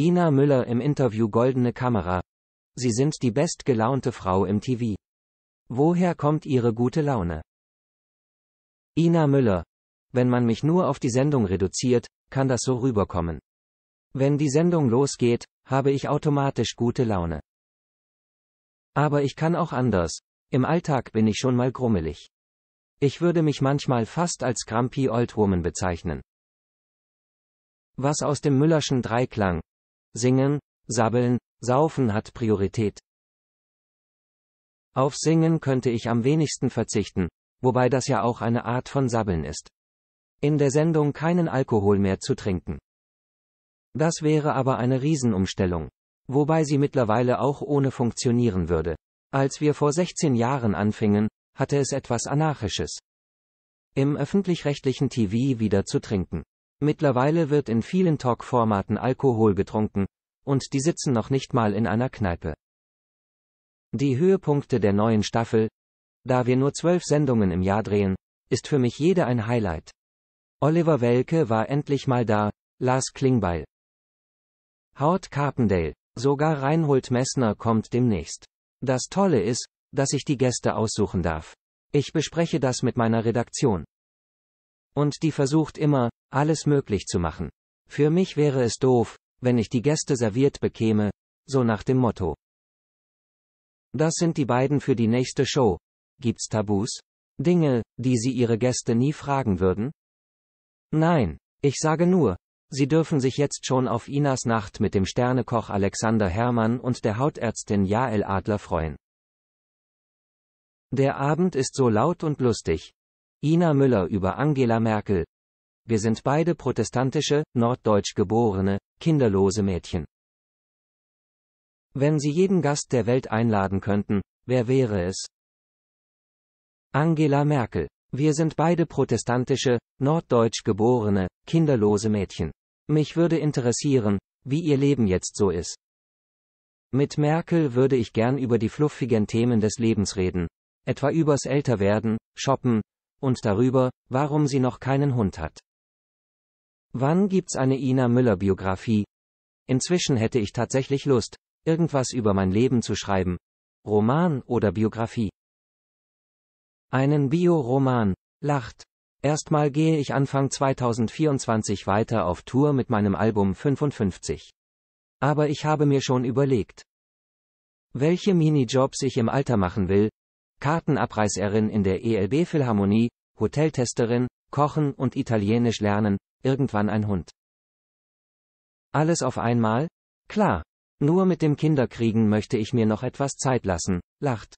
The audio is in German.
Ina Müller im Interview Goldene Kamera. Sie sind die bestgelaunte Frau im TV. Woher kommt Ihre gute Laune? Ina Müller. Wenn man mich nur auf die Sendung reduziert, kann das so rüberkommen. Wenn die Sendung losgeht, habe ich automatisch gute Laune. Aber ich kann auch anders. Im Alltag bin ich schon mal grummelig. Ich würde mich manchmal fast als Grumpy Old Woman bezeichnen. Was aus dem Müllerschen Dreiklang, Singen, Sabbeln, Saufen hat Priorität. Auf Singen könnte ich am wenigsten verzichten, wobei das ja auch eine Art von Sabbeln ist. In der Sendung keinen Alkohol mehr zu trinken. Das wäre aber eine Riesenumstellung. Wobei sie mittlerweile auch ohne funktionieren würde. Als wir vor 16 Jahren anfingen, hatte es etwas Anarchisches. Im öffentlich-rechtlichen TV wieder zu trinken. Mittlerweile wird in vielen Talk-Formaten Alkohol getrunken, und die sitzen noch nicht mal in einer Kneipe. Die Höhepunkte der neuen Staffel, da wir nur zwölf Sendungen im Jahr drehen, ist für mich jede ein Highlight. Oliver Welke war endlich mal da, Lars Klingbeil. Howard Carpendale, sogar Reinhold Messner kommt demnächst. Das Tolle ist, dass ich die Gäste aussuchen darf. Ich bespreche das mit meiner Redaktion. Und die versucht immer, alles möglich zu machen. Für mich wäre es doof, wenn ich die Gäste serviert bekäme, so nach dem Motto. Das sind die beiden für die nächste Show. Gibt's Tabus? Dinge, die sie ihre Gäste nie fragen würden? Nein, ich sage nur, Sie dürfen sich jetzt schon auf Inas Nacht mit dem Sternekoch Alexander Hermann und der Hautärztin Jael Adler freuen. Der Abend ist so laut und lustig, Ina Müller über Angela Merkel. Wir sind beide protestantische, norddeutsch geborene, kinderlose Mädchen. Wenn Sie jeden Gast der Welt einladen könnten, wer wäre es? Angela Merkel. Wir sind beide protestantische, norddeutsch geborene, kinderlose Mädchen. Mich würde interessieren, wie ihr Leben jetzt so ist. Mit Merkel würde ich gern über die fluffigen Themen des Lebens reden. Etwa übers Älterwerden, Shoppen, und darüber, warum sie noch keinen Hund hat. Wann gibt's eine Ina Müller Biografie? Inzwischen hätte ich tatsächlich Lust, irgendwas über mein Leben zu schreiben. Roman oder Biografie. Einen Bio-Roman, lacht. Erstmal gehe ich Anfang 2024 weiter auf Tour mit meinem Album 55. Aber ich habe mir schon überlegt, welche Minijobs ich im Alter machen will, Kartenabreißerin in der ELB Philharmonie, Hoteltesterin, Kochen und Italienisch lernen, irgendwann ein Hund. Alles auf einmal? Klar. Nur mit dem Kinderkriegen möchte ich mir noch etwas Zeit lassen, lacht.